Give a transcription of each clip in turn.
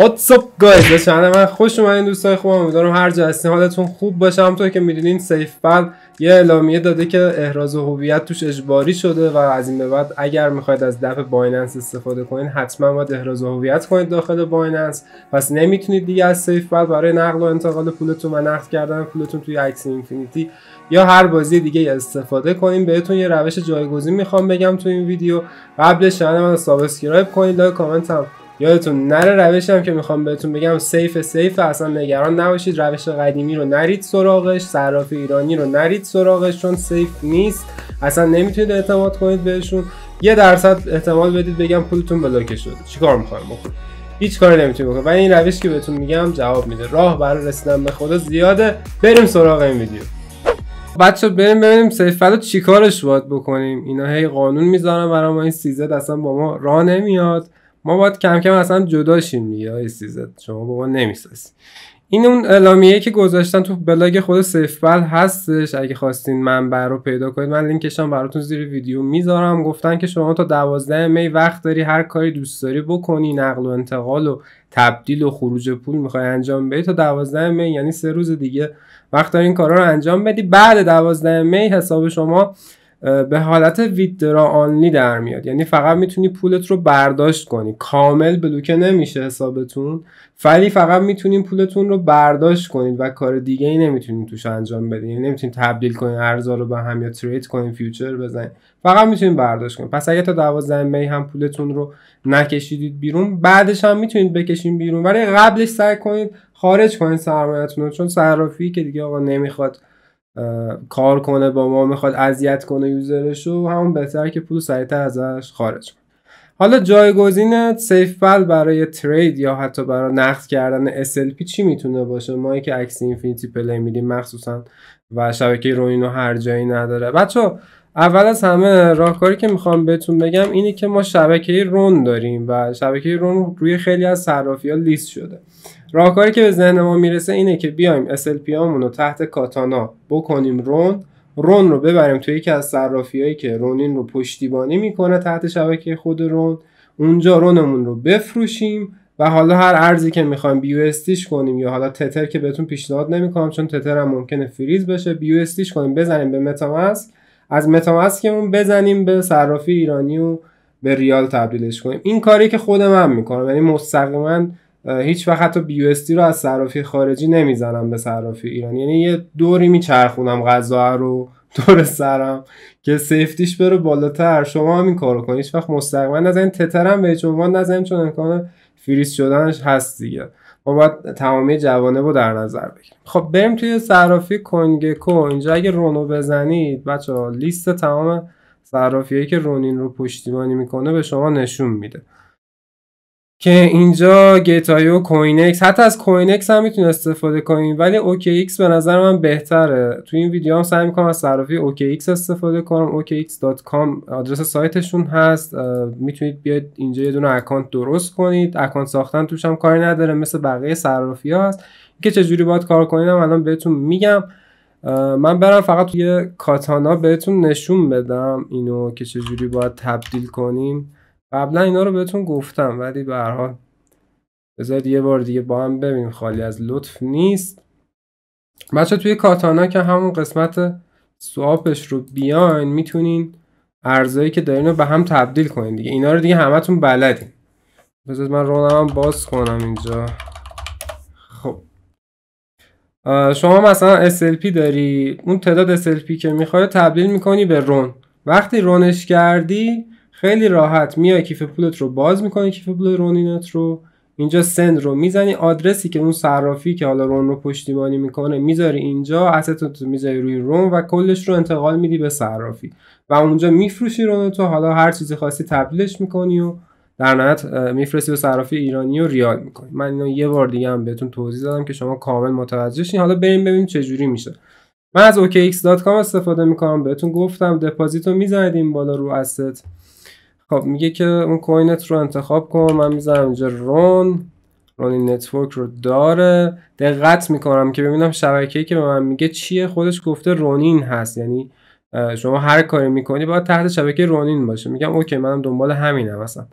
What's up guys به من خوش اومدین دوستای خوبم امیدوارم هر جا هستین حالتون خوب باشه همونطور که میدونین سیف بل یه اعلامیه داده که احراز هویت توش اجباری شده و از این به بعد اگر میخواید از دپ بایننس استفاده کنین حتما باید احراز هویت کنید داخل بایننس پس نمیتونید دیگه از سیف بل برای نقل و انتقال پولتون و نقد کردن پولتون توی اکس اینفینیتی یا هر بازی دیگه استفاده کنین بهتون یه روش جایگزین میخوام بگم تو این ویدیو قبلش چنل من سابسکرایب کنید لایک کامنت هم یادتون نره روشم که میخوام بهتون بگم سیف سیف اصلا نگران نباشید روش قدیمی رو نرید سراغش صراف ایرانی رو نرید سراغش چون سیف نیست اصلا نمیتونید اعتماد کنید بهشون یه درصد احتمال بدید بگم پولتون بلاک شده چیکار میخوایم بکنم هیچ کاری نمیتونی بکنید و این روش که بهتون میگم جواب میده راه برای رسیدن به خدا زیاده بریم سراغ این ویدیو بچه بریم ببینیم سیف رو چیکارش بکنیم اینا هی قانون میذارن برای ما این سیزد اصلا با ما راه نمیاد ما باید کم کم اصلا جداشیم دیگه سیزت شما با ما نمیسازی این اون اعلامیه که گذاشتن تو بلاگ خود سیفبل هستش اگه خواستین من رو پیدا کنید من لینکش هم براتون زیر ویدیو میذارم گفتن که شما تا دوازده می وقت داری هر کاری دوست داری بکنی نقل و انتقال و تبدیل و خروج پول میخوای انجام بدی تا دوازده می یعنی سه روز دیگه وقت داری این کارا رو انجام بدی بعد 12 می حساب شما به حالت ویدرا آنلی در میاد یعنی فقط میتونی پولت رو برداشت کنی کامل بلوکه نمیشه حسابتون ولی فقط میتونین پولتون رو برداشت کنید و کار دیگه ای نمیتونید توش انجام بدین یعنی نمیتونین تبدیل کنید ارزا رو به هم یا ترید کنین فیوچر بزنین فقط میتونین برداشت کنید پس اگه تا 12 می هم پولتون رو نکشیدید بیرون بعدش هم میتونید بکشین بیرون ولی قبلش سعی کنید خارج کنید سرمایه‌تون رو چون صرافی که دیگه آقا نمیخواد کار کنه با ما میخواد اذیت کنه یوزرش رو همون بهتر که پول سایت ازش خارج کنه حالا جایگزین سیف پل برای ترید یا حتی برای نقد کردن SLP چی میتونه باشه ما که عکس اینفینیتی پلی میدیم مخصوصا و شبکه روینو هر جایی نداره بچه اول از همه راهکاری که میخوام بهتون بگم اینه که ما شبکه رون داریم و شبکه رون روی خیلی از صرافی ها لیست شده راهکاری که به ذهن ما میرسه اینه که بیایم SLP رو تحت کاتانا بکنیم رون رون رو ببریم توی یکی از هایی که رونین رو پشتیبانی میکنه تحت شبکه خود رون اونجا رونمون رو بفروشیم و حالا هر ارزی که میخوایم بیو کنیم یا حالا تتر که بهتون پیشنهاد نمیکنم چون تتر ممکنه فریز بشه بیو کنیم بزنیم به متامسک از متامسکمون بزنیم به صرافی ایرانی و به ریال تبدیلش کنیم این کاری که خود من میکنم یعنی مستقیما هیچ وقت حتی بی رو از صرافی خارجی نمیزنم به صرافی ایرانی یعنی یه دوری میچرخونم غذا رو دور سرم که سیفتیش بره بالاتر شما هم این کارو کنید هیچ وقت مستقیما نزنید تترم به هیچ عنوان نزنید چون امکان فریز شدنش هست دیگه ما باید تمامی جوانه رو در نظر بگیریم خب بریم توی صرافی کنگکو اینجا اگه رونو بزنید بچه لیست تمام هایی که رونین رو پشتیبانی میکنه به شما نشون میده که اینجا گتایو کوینکس حتی از کوینکس هم میتونی استفاده کنیم ولی ایکس به نظر من بهتره تو این ویدیو هم سعی میکنم از صرافی ایکس استفاده کنم کام آدرس سایتشون هست میتونید بیاید اینجا یه دونه اکانت درست کنید اکانت ساختن توش هم کاری نداره مثل بقیه صرافی ها هست که چجوری باید کار کنید الان بهتون میگم من برم فقط یه کاتانا بهتون نشون بدم اینو که چجوری باید تبدیل کنیم قبلا اینا رو بهتون گفتم ولی به هر حال بذارید یه بار دیگه با هم ببینیم خالی از لطف نیست بچه توی کاتانا که همون قسمت سواپش رو بیاین میتونین ارزایی که دارین رو به هم تبدیل کنین دیگه اینا رو دیگه همتون بلدین بذارید من رونم باز کنم اینجا خب شما مثلا SLP داری اون تعداد SLP که میخوای تبدیل میکنی به رون وقتی رونش کردی خیلی راحت میای کیف پولت رو باز میکنی کیف پول رونینت رو اینجا سند رو میزنی آدرسی که اون صرافی که حالا رون رو پشتیبانی میکنه میذاری اینجا استت رو میذاری روی رون و کلش رو انتقال میدی به صرافی و اونجا میفروشی رون تو حالا هر چیزی خواستی تبدیلش میکنی و در نهایت میفرستی به صرافی ایرانی و ریال میکنی من اینو یه بار دیگه هم بهتون توضیح دادم که شما کامل متوجه شین حالا بریم ببینیم چه جوری میشه من از okx.com استفاده میکنم بهتون گفتم دپوزیتو میزنید این بالا رو خب میگه که اون کوینت رو انتخاب کن من میذارم اینجا رون رون این نتورک رو داره دقت میکنم که ببینم شبکه‌ای که به من میگه چیه خودش گفته رونین هست یعنی شما هر کاری میکنی باید تحت شبکه رونین باشه میگم اوکی منم دنبال همینم مثلا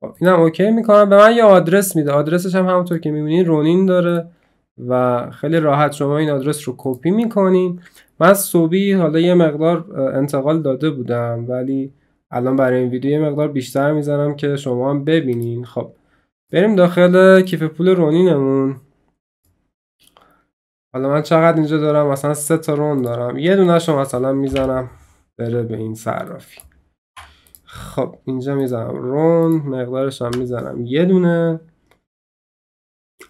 خب، اینم اوکی میکنم به من یه آدرس میده آدرسش هم همونطور که میبینید رونین داره و خیلی راحت شما این آدرس رو کپی میکنین من صبحی حالا یه مقدار انتقال داده بودم ولی الان برای این ویدیو یه مقدار بیشتر میزنم که شما هم ببینین خب بریم داخل کیف پول رونینمون حالا من چقدر اینجا دارم مثلا سه تا رون دارم یه شما مثلا میزنم بره به این صرافی خب اینجا میزنم رون مقدارش هم میزنم یه دونه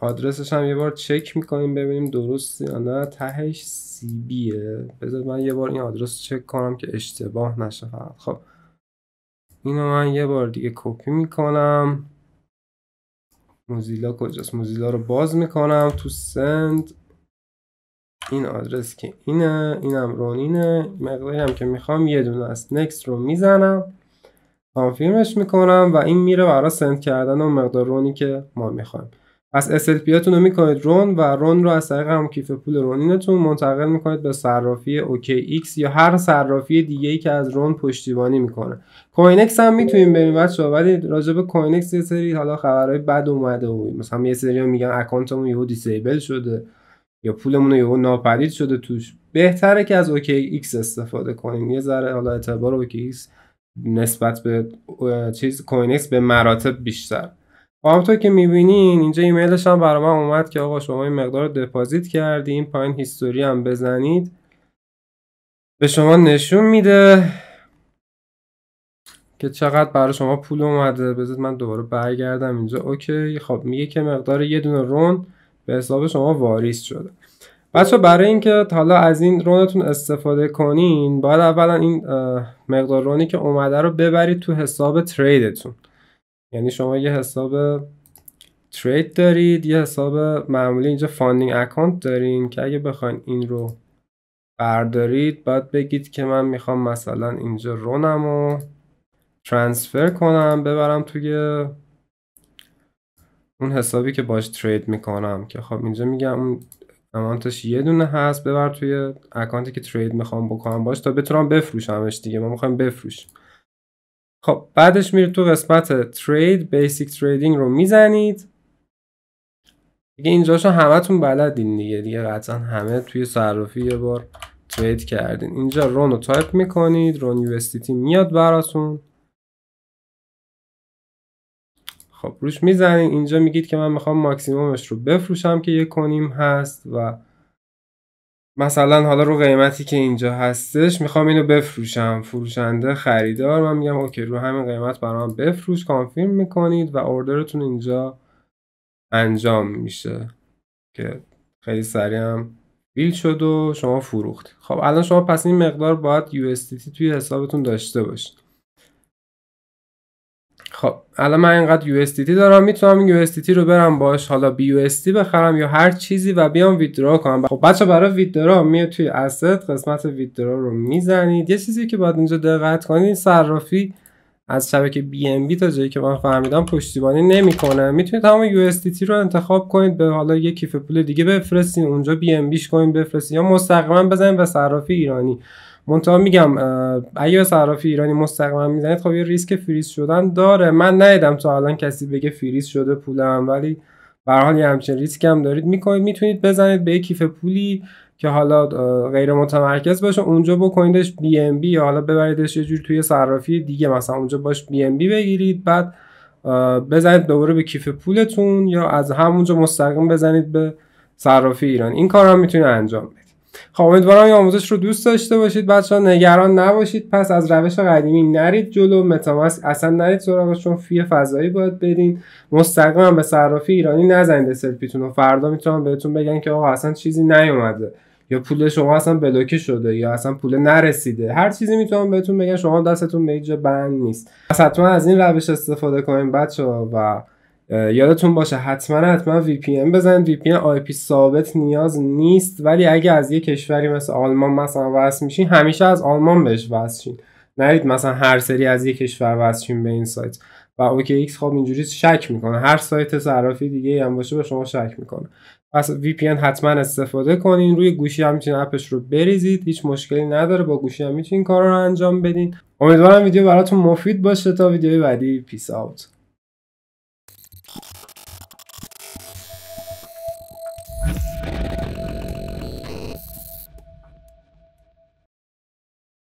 آدرسش هم یه بار چک میکنیم ببینیم درست یا نه تهش سی بیه بذار من یه بار این آدرس چک کنم که اشتباه نشه خب اینو من یه بار دیگه کپی میکنم موزیلا کجاست موزیلا رو باز میکنم تو سند این آدرس که اینه اینم رونینه مقداری هم که میخوام یه دونه از نکست رو میزنم کانفیرمش میکنم و این میره برای سند کردن اون مقدار رونی که ما میخوایم پس SLP هاتون رو میکنید رون و رون رو از طریق هم کیف پول رونینتون منتقل میکنید به صرافی OKX یا هر صرافی دیگه ای که از رون پشتیبانی میکنه کوینکس هم میتونیم بریم بچه‌ها ولی راجب به کوینکس یه سری حالا خبرهای بد اومده و مثلا یه سری میگن اکانتمون یهو دیسیبل شده یا پولمون یهو ناپدید شده توش بهتره که از OKX استفاده کنیم یه ذره حالا اعتبار OKX نسبت به چیز کوینکس به مراتب بیشتر و خب همونطور که میبینین اینجا ایمیلش هم برای من اومد که آقا شما این مقدار دپازیت کردی این پایین هیستوری هم بزنید به شما نشون میده که چقدر برای شما پول اومده بذارید من دوباره برگردم اینجا اوکی خب میگه که مقدار یه دونه رون به حساب شما واریز شده بچه برای اینکه حالا از این رونتون استفاده کنین باید اولا این مقدار رونی که اومده رو ببرید تو حساب تریدتون یعنی شما یه حساب ترید دارید یه حساب معمولی اینجا فاندینگ اکانت دارین که اگه بخواین این رو بردارید باید بگید که من میخوام مثلا اینجا رونم و ترانسفر کنم ببرم توی اون حسابی که باش ترید میکنم که خب اینجا میگم اون امانتش یه دونه هست ببر توی اکانتی که ترید میخوام بکنم باش تا بتونم بفروشمش دیگه ما میخوایم بفروشیم خب بعدش میرید تو قسمت ترید بیسیک تریدینگ رو میزنید دیگه اینجاشو همتون بلدین دیگه دیگه قطعا همه توی صرافی یه بار ترید کردین اینجا رون رو تایپ میکنید رون یوستیتی میاد براتون خب روش میزنید اینجا میگید که من میخوام ماکسیمومش رو بفروشم که یک کنیم هست و مثلا حالا رو قیمتی که اینجا هستش میخوام اینو بفروشم فروشنده خریدار من میگم اوکی رو همین قیمت برام بفروش کانفیرم میکنید و اوردرتون اینجا انجام میشه که خیلی سریع هم بیل شد و شما فروخت خب الان شما پس این مقدار باید USDT توی حسابتون داشته باشید خب الان من اینقدر یو دارم میتونم این یو رو برم باش حالا بی یو بخرم یا هر چیزی و بیام ویدرا کنم خب بچه برای ویدرا میاد توی اسد قسمت ویدرا رو میزنید یه چیزی که باید اینجا دقت کنید صرافی از شبکه بی ام بی تا جایی که من فهمیدم پشتیبانی نمیکنه میتونید تمام یو رو انتخاب کنید به حالا یه کیف پول دیگه بفرستین اونجا بی ام بیش کنید بفرستین یا مستقیما بزنید به صرافی ایرانی منتها میگم اگه به صرافی ایرانی مستقیما میزنید خب یه ریسک فریز شدن داره من ندیدم تا الان کسی بگه فریز شده پولم ولی به حال یه همچین ریسک هم دارید میکنید میتونید بزنید به کیف پولی که حالا غیر متمرکز باشه اونجا بکنیدش بی ام بی یا حالا ببریدش یه جور توی صرافی دیگه مثلا اونجا باش بی ام بی بگیرید بعد بزنید دوباره به کیف پولتون یا از همونجا مستقیم بزنید به صرافی ایران این کار هم میتونید انجام بدید خب امیدوارم این آموزش رو دوست داشته باشید بچه ها نگران نباشید پس از روش قدیمی نرید جلو متاماسک اصلا نرید صورتشون چون فی فضایی باید برین مستقیما به صرافی ایرانی نزنید سلفیتون و فردا میتونم بهتون بگن که آقا اصلا چیزی نیومده یا پول شما اصلا بلوکه شده یا اصلا پول نرسیده هر چیزی میتونم بهتون بگن شما دستتون به اینجا بند نیست پس حتما از این روش استفاده کنیم بچه و یادتون باشه حتما حتما وی پی ام بزنید وی پی آی پی ثابت نیاز نیست ولی اگه از یه کشوری مثل آلمان مثلا وصل میشین همیشه از آلمان بهش وصل شین نرید مثلا هر سری از یه کشور وصل شین به این سایت و اوکی ایکس خب اینجوری شک میکنه هر سایت صرافی دیگه هم باشه به شما شک میکنه پس وی پی حتما استفاده کنین روی گوشی هم میتونین اپش رو بریزید هیچ مشکلی نداره با گوشی هم میتونین کارا رو انجام بدین امیدوارم ویدیو براتون مفید باشه تا ویدیوی بعدی پیس آوت